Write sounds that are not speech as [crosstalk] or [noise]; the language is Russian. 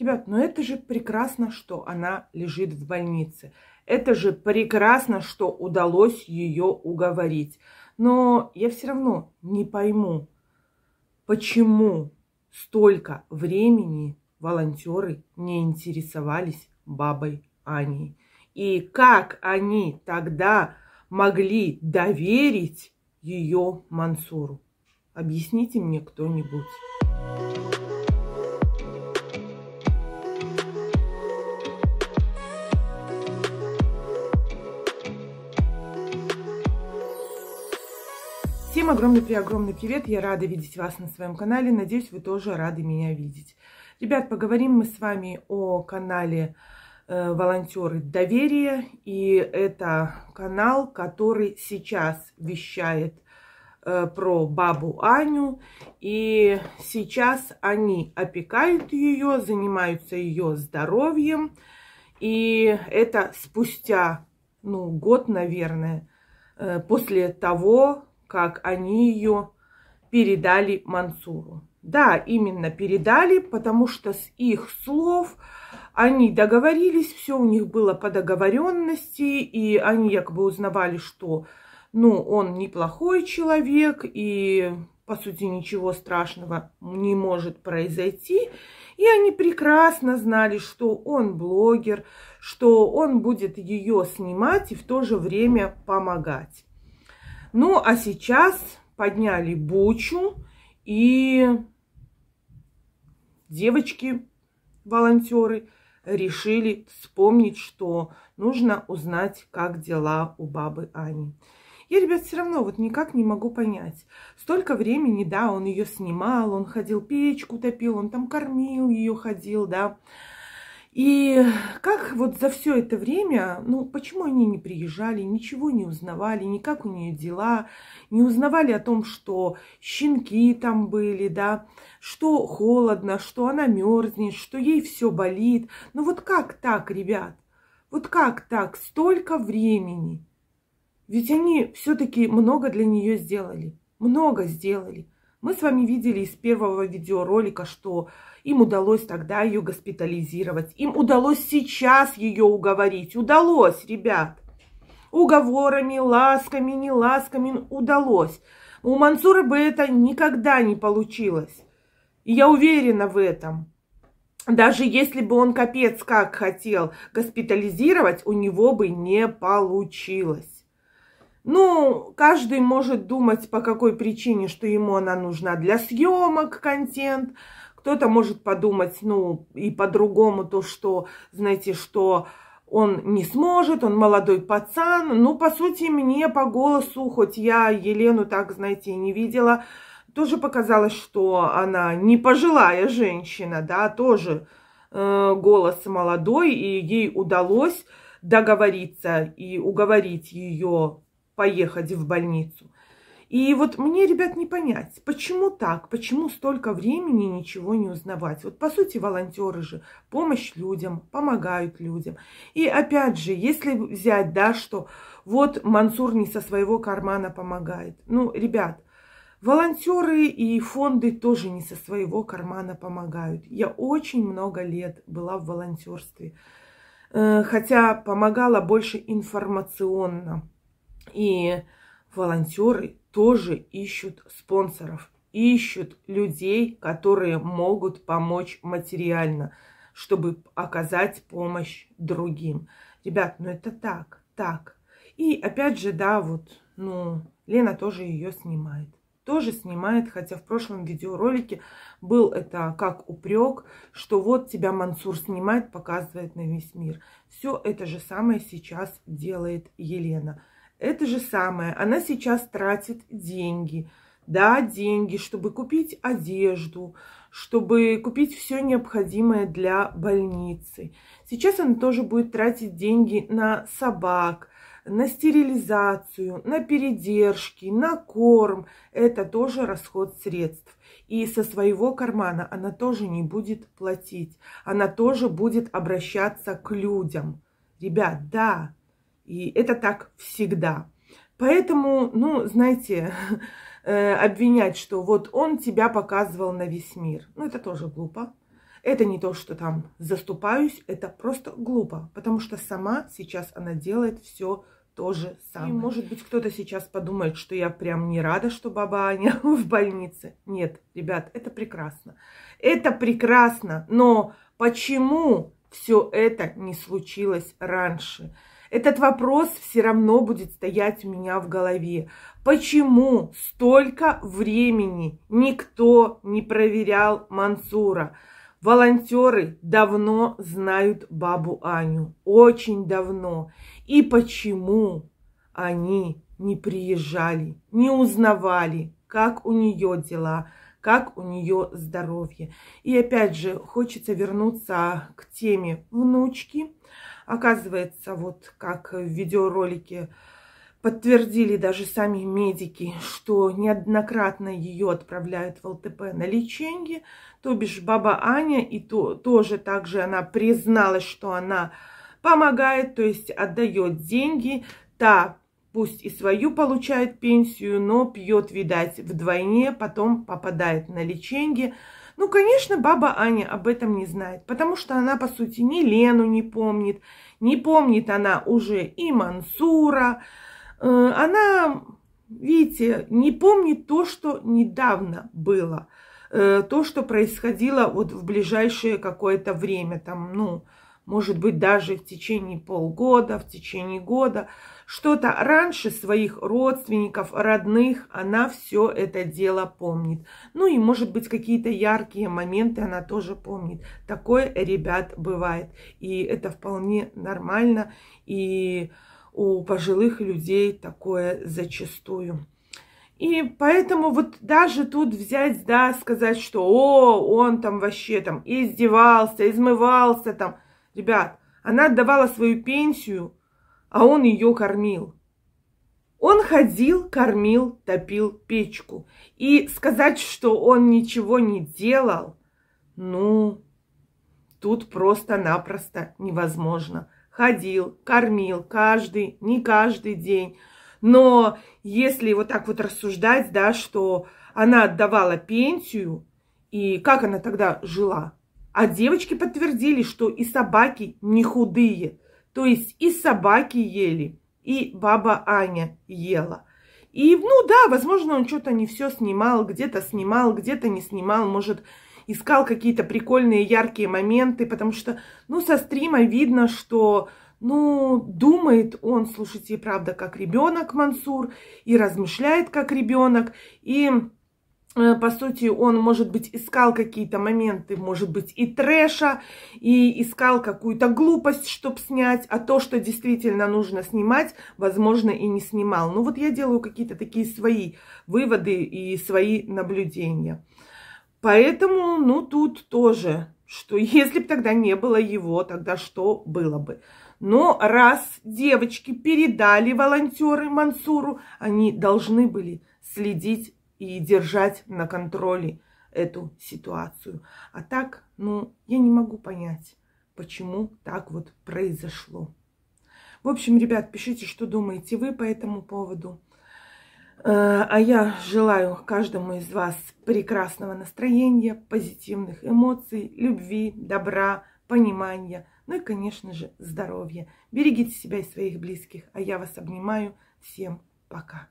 Ребят, ну это же прекрасно, что она лежит в больнице. Это же прекрасно, что удалось ее уговорить. Но я все равно не пойму, почему столько времени волонтеры не интересовались бабой Аней. И как они тогда могли доверить ее Мансуру? Объясните мне кто-нибудь. Всем огромный-преогромный привет! Я рада видеть вас на своем канале. Надеюсь, вы тоже рады меня видеть. Ребят, поговорим мы с вами о канале э, «Волонтеры доверия». И это канал, который сейчас вещает э, про бабу Аню. И сейчас они опекают ее, занимаются ее здоровьем. И это спустя, ну, год, наверное, э, после того, как они ее передали Мансуру. Да, именно передали, потому что с их слов они договорились, все у них было по договоренности, и они якобы узнавали, что ну, он неплохой человек, и, по сути, ничего страшного не может произойти. И они прекрасно знали, что он блогер, что он будет ее снимать и в то же время помогать. Ну, а сейчас подняли бучу, и девочки-волонтеры решили вспомнить, что нужно узнать, как дела у бабы Ани. Я, ребят, все равно вот никак не могу понять. Столько времени, да, он ее снимал, он ходил печку топил, он там кормил ее, ходил, да. И как вот за все это время, ну, почему они не приезжали, ничего не узнавали, никак у нее дела, не узнавали о том, что щенки там были, да, что холодно, что она мерзнет, что ей все болит. Ну вот как так, ребят? Вот как так? Столько времени. Ведь они все-таки много для нее сделали, много сделали. Мы с вами видели из первого видеоролика, что им удалось тогда ее госпитализировать. Им удалось сейчас ее уговорить. Удалось, ребят. Уговорами, ласками, не ласками удалось. У Мансура бы это никогда не получилось. И я уверена в этом. Даже если бы он капец как хотел госпитализировать, у него бы не получилось. Ну, каждый может думать, по какой причине, что ему она нужна для съемок контент. Кто-то может подумать, ну, и по-другому то, что, знаете, что он не сможет, он молодой пацан. Ну, по сути, мне по голосу, хоть я Елену так, знаете, не видела, тоже показалось, что она не пожилая женщина, да, тоже э, голос молодой, и ей удалось договориться и уговорить ее поехать в больницу. И вот мне, ребят, не понять, почему так, почему столько времени ничего не узнавать. Вот, по сути, волонтеры же помощь людям, помогают людям. И опять же, если взять, да, что вот Мансур не со своего кармана помогает. Ну, ребят, волонтеры и фонды тоже не со своего кармана помогают. Я очень много лет была в волонтерстве, э, хотя помогала больше информационно и волонтеры тоже ищут спонсоров, ищут людей, которые могут помочь материально, чтобы оказать помощь другим. Ребят, ну это так, так. И опять же, да, вот, ну, Лена тоже ее снимает. Тоже снимает, хотя в прошлом видеоролике был это как упрек, что вот тебя Мансур снимает, показывает на весь мир. Все это же самое сейчас делает Елена. Это же самое. Она сейчас тратит деньги. Да, деньги, чтобы купить одежду, чтобы купить все необходимое для больницы. Сейчас она тоже будет тратить деньги на собак, на стерилизацию, на передержки, на корм. Это тоже расход средств. И со своего кармана она тоже не будет платить. Она тоже будет обращаться к людям. Ребят, да, и это так всегда. Поэтому, ну, знаете, [laughs] э, обвинять, что вот он тебя показывал на весь мир. Ну, это тоже глупо. Это не то, что там заступаюсь, это просто глупо, потому что сама сейчас она делает все то же самое. И может быть кто-то сейчас подумает, что я прям не рада, что баба Аня [laughs] в больнице. Нет, ребят, это прекрасно. Это прекрасно, но почему все это не случилось раньше? Этот вопрос все равно будет стоять у меня в голове. Почему столько времени никто не проверял Мансура? Волонтеры давно знают бабу Аню, очень давно. И почему они не приезжали, не узнавали, как у нее дела, как у нее здоровье. И опять же, хочется вернуться к теме внучки. Оказывается, вот как в видеоролике подтвердили даже сами медики, что неоднократно ее отправляют в ЛТП на лечение, то бишь баба Аня, и то, тоже также она призналась, что она помогает, то есть отдает деньги, та пусть и свою получает пенсию, но пьет, видать, вдвойне, потом попадает на лечение, ну, конечно, баба Аня об этом не знает, потому что она, по сути, ни Лену не помнит, не помнит она уже и Мансура. Э, она, видите, не помнит то, что недавно было, э, то, что происходило вот в ближайшее какое-то время, там, ну, может быть, даже в течение полгода, в течение года. Что-то раньше своих родственников, родных, она все это дело помнит. Ну и, может быть, какие-то яркие моменты она тоже помнит. Такое, ребят, бывает. И это вполне нормально. И у пожилых людей такое зачастую. И поэтому вот даже тут взять, да, сказать, что, о, он там вообще там издевался, измывался там – Ребят, она отдавала свою пенсию, а он ее кормил. Он ходил, кормил, топил печку. И сказать, что он ничего не делал, ну, тут просто-напросто невозможно. Ходил, кормил каждый, не каждый день. Но если вот так вот рассуждать, да, что она отдавала пенсию, и как она тогда жила? А девочки подтвердили, что и собаки не худые. То есть и собаки ели, и баба Аня ела. И, ну да, возможно, он что-то не все снимал, где-то снимал, где-то не снимал, может, искал какие-то прикольные яркие моменты, потому что, ну, со стрима видно, что, ну, думает он, слушайте, правда, как ребенок Мансур, и размышляет как ребенок, и Э, по сути, он, может быть, искал какие-то моменты, может быть, и трэша, и искал какую-то глупость, чтобы снять, а то, что действительно нужно снимать, возможно, и не снимал. Ну вот я делаю какие-то такие свои выводы и свои наблюдения. Поэтому, ну тут тоже, что [laughs] если бы тогда не было его, тогда что было бы? Но раз девочки передали волонтеры Мансуру, они должны были следить и держать на контроле эту ситуацию. А так, ну, я не могу понять, почему так вот произошло. В общем, ребят, пишите, что думаете вы по этому поводу. Э, а я желаю каждому из вас прекрасного настроения, позитивных эмоций, любви, добра, понимания, ну и, конечно же, здоровья. Берегите себя и своих близких. А я вас обнимаю. Всем пока.